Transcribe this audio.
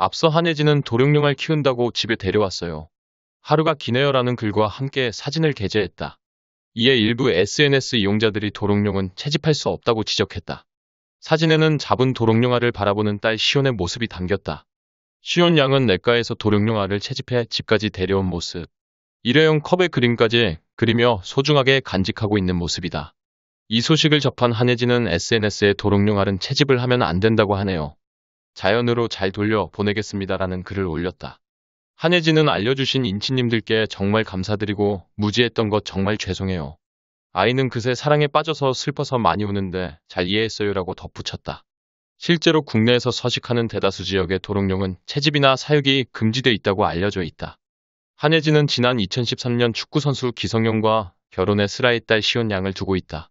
앞서 한혜진은 도룡룡을 키운다고 집에 데려왔어요. 하루가 기네요라는 글과 함께 사진을 게재했다. 이에 일부 SNS 이용자들이 도롱룡은 채집할 수 없다고 지적했다. 사진에는 잡은 도롱룡알을 바라보는 딸 시온의 모습이 담겼다. 시온 양은 내과에서 도룡뇽알을 채집해 집까지 데려온 모습. 일회용 컵의 그림까지 그리며 소중하게 간직하고 있는 모습이다. 이 소식을 접한 한혜진은 SNS에 도롱룡알은 채집을 하면 안 된다고 하네요. 자연으로 잘 돌려 보내겠습니다라는 글을 올렸다. 한혜진은 알려주신 인치님들께 정말 감사드리고 무지했던 것 정말 죄송해요. 아이는 그새 사랑에 빠져서 슬퍼서 많이 우는데 잘 이해했어요라고 덧붙였다. 실제로 국내에서 서식하는 대다수 지역의 도롱뇽은 채집이나 사육이 금지돼 있다고 알려져 있다. 한혜진은 지난 2013년 축구선수 기성용과 결혼해 슬아이딸 시온 양을 두고 있다.